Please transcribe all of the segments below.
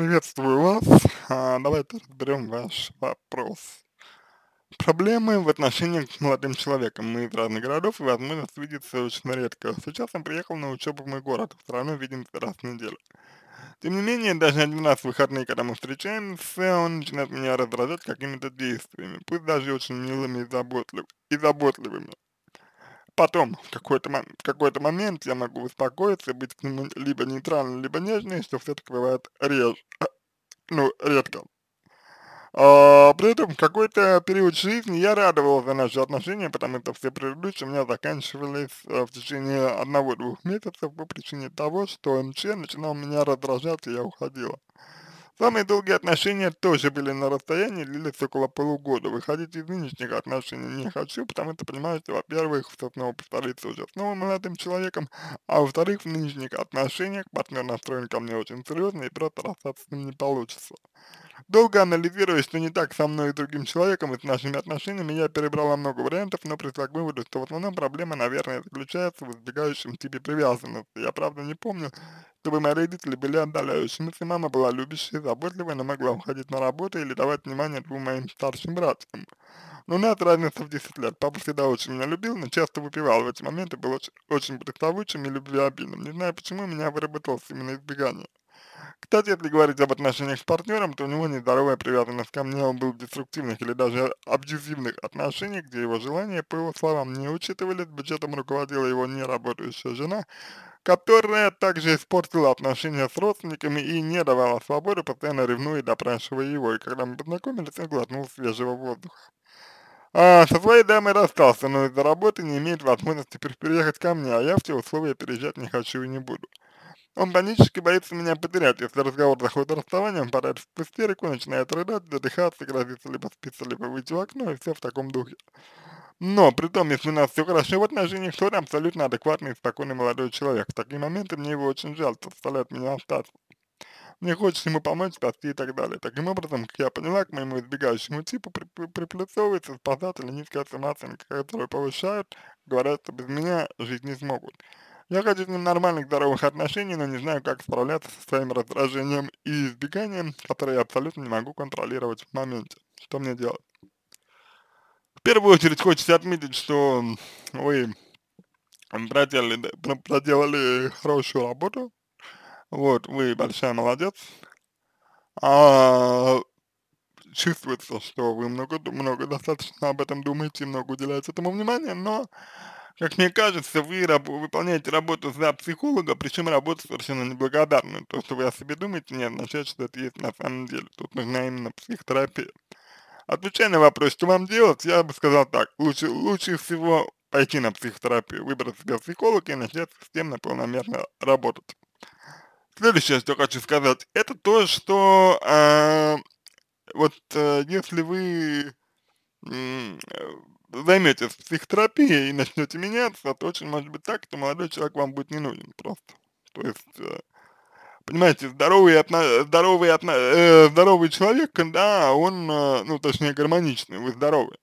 Приветствую вас. А, давайте разберем ваш вопрос. Проблемы в отношении к молодым человеком. Мы из разных городов, и возможность видеться очень редко. Сейчас он приехал на учебу в мой город, все равно видимся раз в неделю. Тем не менее, даже один раз в выходные, когда мы встречаемся, он начинает меня раздражать какими-то действиями, пусть даже очень милыми и, заботлив и заботливыми. Потом, в какой-то какой момент я могу успокоиться, быть к нему либо нейтральным, либо нежным, что все-таки бывает реж, а, ну, редко. А, при этом в какой-то период жизни я радовался наши отношения, потому что все предыдущие у меня заканчивались а, в течение одного-двух месяцев по причине того, что МЧ начинал меня раздражать, и я уходила. Самые долгие отношения тоже были на расстоянии, длились около полугода. Выходить из нынешних отношений не хочу, потому что понимаю, что, во-первых, что снова повторится уже с новым молодым человеком, а во-вторых, в нынешних отношениях партнер настроен ко мне очень серьезно и просто расстаться с ним не получится. Долго анализируя, что не так со мной и другим человеком и с нашими отношениями, я перебрала много вариантов, но пришла к выводу, что в основном проблема, наверное, заключается в избегающем типе привязанности. Я правда не помню, чтобы мои родители были отдаляющимися, мама была любящей, заботливой, но могла уходить на работу или давать внимание двум моим старшим братьям. Но у нас разница в 10 лет. Папа всегда очень меня любил, но часто выпивал. В эти моменты был очень, очень приставучим и любвеобильным. Не знаю, почему у меня выработалось именно избегание. Кстати, если говорить об отношениях с партнером, то у него нездоровая привязанность ко мне, он был в деструктивных или даже абьюзивных отношениях, где его желания, по его словам, не учитывались, бюджетом руководила его неработающая жена, которая также испортила отношения с родственниками и не давала свободы, постоянно ревнуя и допрашивая его, и когда мы познакомились, он глотнул свежего воздуха. А, со своей дамой расстался, но из-за работы не имеет возможности переехать ко мне, а я в те условия переезжать не хочу и не буду. Он панически боится меня потерять. Если разговор заходит о расставании, он падает в истерику, начинает рыдать, задыхаться, грозится либо спиться, либо выйти в окно, и все в таком духе. Но, при том, если у нас все хорошо в отношениях, то это абсолютно адекватный и спокойный молодой человек. В такие моменты мне его очень жаль, что заставляет меня остаться. Мне хочется ему помочь, спасти и так далее. Таким образом, как я поняла, к моему избегающему типу при при приплюсовывается спасатель и низкая самооценка, которую повышают, говорят, что без меня жить не смогут. Я хочу нормальных здоровых отношений, но не знаю, как справляться со своим раздражением и избеганием, которые я абсолютно не могу контролировать в моменте. Что мне делать? В первую очередь хочется отметить, что вы проделали, проделали хорошую работу. Вот, вы большая молодец. А, чувствуется, что вы много, много достаточно об этом думаете, много уделяете этому внимания, но как мне кажется, вы раб выполняете работу за психолога, причем работа совершенно неблагодарная, То, что вы о себе думаете, не означает, что это есть на самом деле. Тут нужна именно психотерапия. Отвечая на вопрос, что вам делать, я бы сказал так. Лучше, лучше всего пойти на психотерапию, выбрать себе психолога и начать системно полномерно работать. Следующее, что хочу сказать, это то, что э, вот э, если вы э, займете психотерапией и начнете меняться, то очень может быть так, что молодой человек вам будет не нужен просто. То есть, э, понимаете, здоровый, здоровый, э, здоровый человек, да, он, э, ну, точнее, гармоничный, вы здоровы.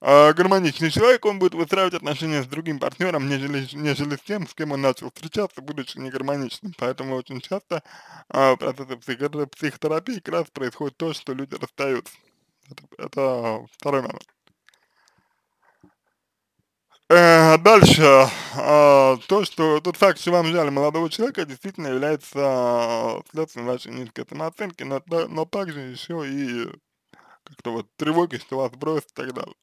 Э, гармоничный человек, он будет выстраивать отношения с другим партнером, нежели, нежели с тем, с кем он начал встречаться, будучи негармоничным. Поэтому очень часто э, в процессе психо психотерапии как раз происходит то, что люди расстаются. Это, это второй момент. Э, дальше. А, то, что тот факт, что вам взяли молодого человека, действительно является а, следствием вашей низкой самооценки, но, но также еще и как-то вот тревоги, что вас бросят и так далее.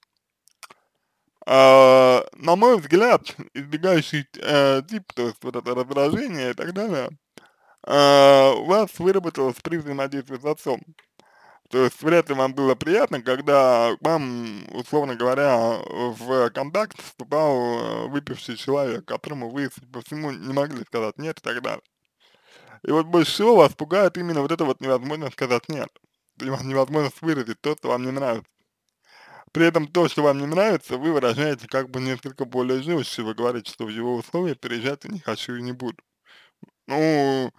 А, на мой взгляд, избегающий э, тип, то есть вот это раздражение и так далее, у вас выработалось при взаимодействии с отцом. То есть вряд ли вам было приятно, когда вам, условно говоря, в контакт вступал э, выпивший человек, которому вы, по всему, не могли сказать нет и так далее. И вот больше всего вас пугает именно вот это вот невозможно сказать нет. И вам невозможность выразить то, что вам не нравится. При этом то, что вам не нравится, вы выражаете как бы несколько более жестче, вы говорите, что в его условия переезжать я не хочу и не буду. Ну,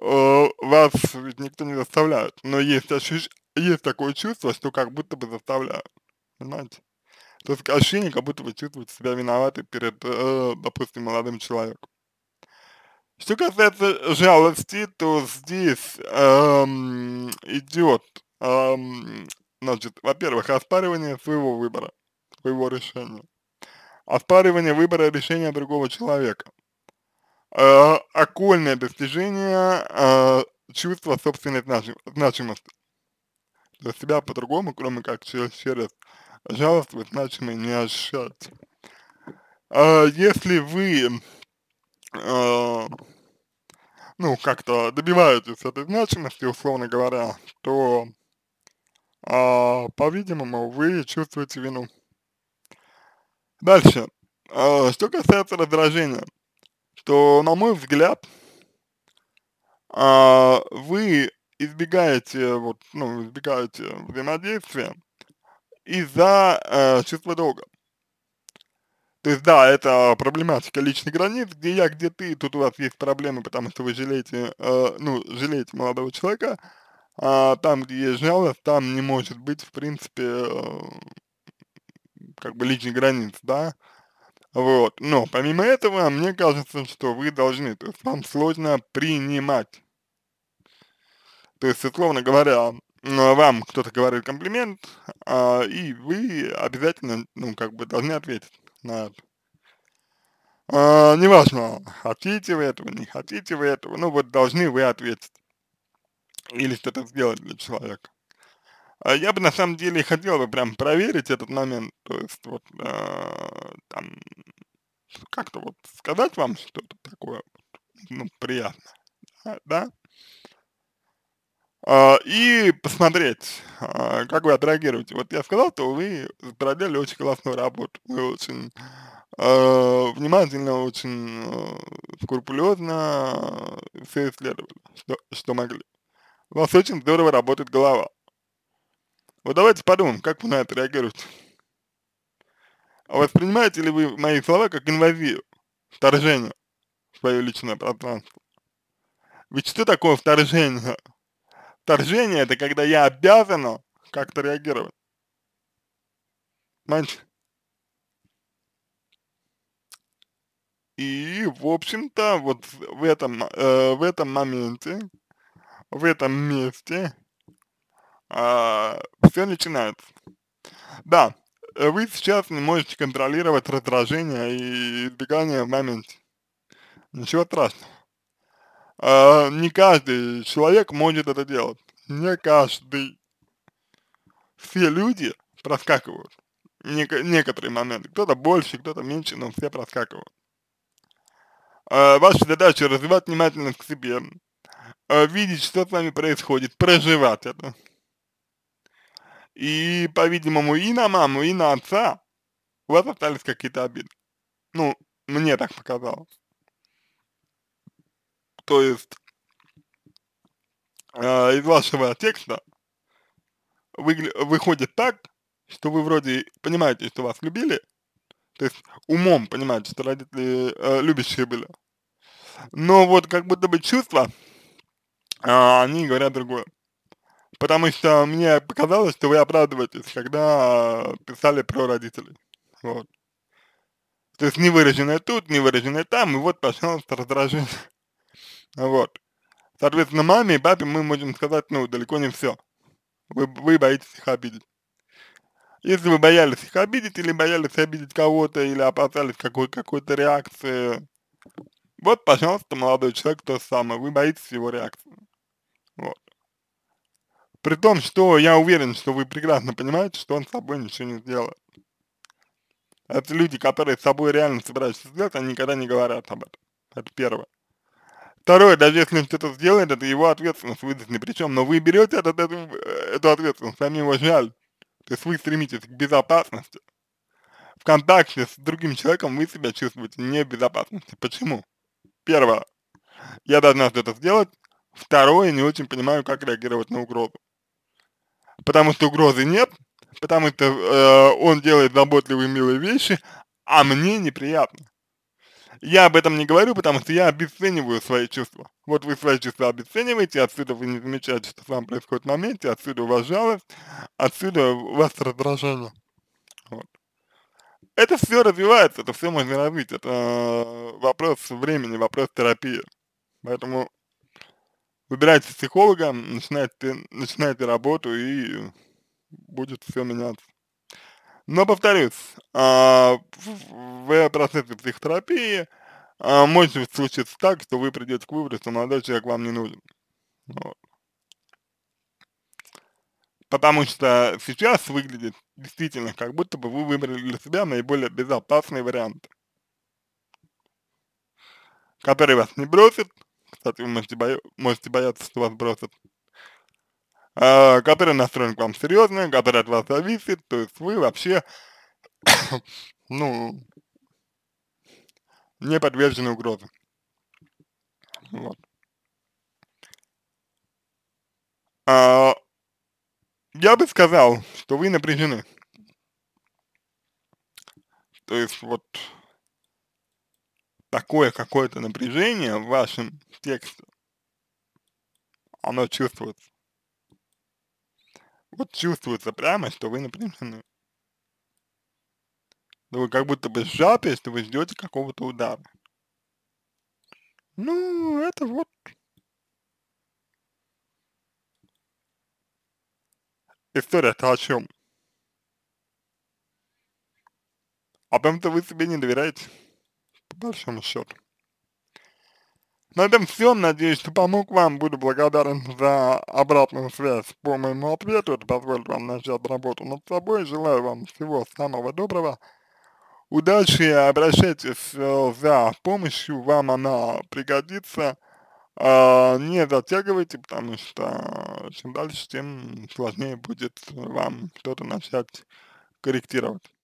э, вас ведь никто не заставляет, но есть ощущ есть такое чувство, что как будто бы заставляю понимаете? То есть ощущение, как будто бы чувствует себя виноватым перед, э, допустим, молодым человеком. Что касается жалости, то здесь эм, идет, эм, значит, во-первых, оспаривание своего выбора, своего решения. Оспаривание выбора решения другого человека. Э, окольное достижение э, чувства собственной значимости для себя по-другому, кроме как через сервис, жаловаться значимой не ощущать. А, если вы, а, ну, как-то добиваетесь этой значимости, условно говоря, то, а, по-видимому, вы чувствуете вину. Дальше. А, что касается раздражения, то, на мой взгляд, а, вы избегаете, э, вот, ну, избегаете э, взаимодействия из-за э, чувства долга. То есть, да, это проблематика личных границ, где я, где ты, тут у вас есть проблемы, потому что вы жалеете, э, ну, жалеете молодого человека, а там, где есть жалость, там не может быть, в принципе, э, как бы личных границ, да, вот. Но помимо этого, мне кажется, что вы должны, то есть вам сложно принимать то есть, словно говоря, вам кто-то говорит комплимент, а, и вы обязательно, ну, как бы должны ответить на это. А, неважно, хотите вы этого, не хотите вы этого, ну вот должны вы ответить или что-то сделать для человека. А я бы на самом деле хотел бы прям проверить этот момент, то есть вот а, там как-то вот сказать вам что-то такое, ну, приятно, да? А, и посмотреть, а, как вы отреагируете. Вот я сказал, то вы проделали очень классную работу, вы очень а, внимательно, очень скрупулезно все исследовали, что, что могли. У вас очень здорово работает голова. Вот давайте подумаем, как вы на это реагируете. Воспринимаете ли вы мои слова как инвазию, вторжение в свое личное пространство? Ведь что такое вторжение Вторжение — это когда я обязана как-то реагировать. Понимаете? И, в общем-то, вот в этом, э, в этом моменте, в этом месте э, а, все начинается. Да, вы сейчас не можете контролировать раздражение и избегание в моменте. Ничего страшного э, не каждый человек может это делать. Не каждый. Все люди проскакивают. Нек некоторые моменты. Кто-то больше, кто-то меньше, но все проскакивают. Э, ваша задача развивать внимательность к себе, э, видеть, что с вами происходит, проживать это. И, по-видимому, и на маму, и на отца у вас остались какие-то обиды. Ну, мне так показалось то есть э, а, из вашего текста вы, выходит так, что вы вроде понимаете, что вас любили, то есть умом понимаете, что родители э, любящие были, но вот как будто бы чувства, э, они говорят другое. Потому что мне показалось, что вы оправдываетесь, когда писали про родителей. Вот. То есть не выраженное тут, не выраженное там, и вот, пожалуйста, раздражение. Вот. Соответственно, маме и папе мы можем сказать, ну, далеко не все. Вы, вы боитесь их обидеть. Если вы боялись их обидеть, или боялись обидеть кого-то, или опасались какой, какой-то реакции, вот, пожалуйста, молодой человек, то самое, вы боитесь его реакции. Вот. При том, что я уверен, что вы прекрасно понимаете, что он с собой ничего не сделает. Это люди, которые с собой реально собираются сделать, они никогда не говорят об этом. Это первое. Второе, даже если он что-то сделает, это его ответственность выдать ни ну, при чем, но ну, вы берете этот, эту, эту ответственность, а мне его жаль. То есть вы стремитесь к безопасности. В контакте с другим человеком вы себя чувствуете не в безопасности. Почему? Первое, я должна что-то сделать. Второе, не очень понимаю, как реагировать на угрозу. Потому что угрозы нет, потому что э, он делает заботливые милые вещи, а мне неприятно. Я об этом не говорю, потому что я обесцениваю свои чувства. Вот вы свои чувства обесцениваете, отсюда вы не замечаете, что с вами происходит в моменте, отсюда у вас жалость, отсюда у вас раздражение. Вот. Это все развивается, это все можно развить, это э, вопрос времени, вопрос терапии. Поэтому выбирайте психолога, начинайте, начинайте работу и будет все меняться. Но, повторюсь, а, в процессе психотерапии а, может случиться так, что вы придете к выводу, что молодой человек вам не нужен. Потому что сейчас выглядит действительно, как будто бы вы выбрали для себя наиболее безопасный вариант, который вас не бросит. Кстати, вы можете, боя можете бояться, что вас бросят э, а, который настроен к вам серьезно, который от вас зависит, то есть вы вообще, ну, не подвержены угрозам. Вот. А, я бы сказал, что вы напряжены. То есть вот такое какое-то напряжение в вашем тексте, оно чувствуется. Вот чувствуется прямо, что вы напряжены. Да вы как будто бы сжаты, если вы ждете какого-то удара. Ну, это вот история-то о чем? А потому что вы себе не доверяете, по большому счету. На этом все. Надеюсь, что помог вам. Буду благодарен за обратную связь по моему ответу. Это позволит вам начать работу над собой. Желаю вам всего самого доброго. Удачи, обращайтесь э, за помощью, вам она пригодится. А, не затягивайте, потому что чем дальше, тем сложнее будет вам что-то начать корректировать.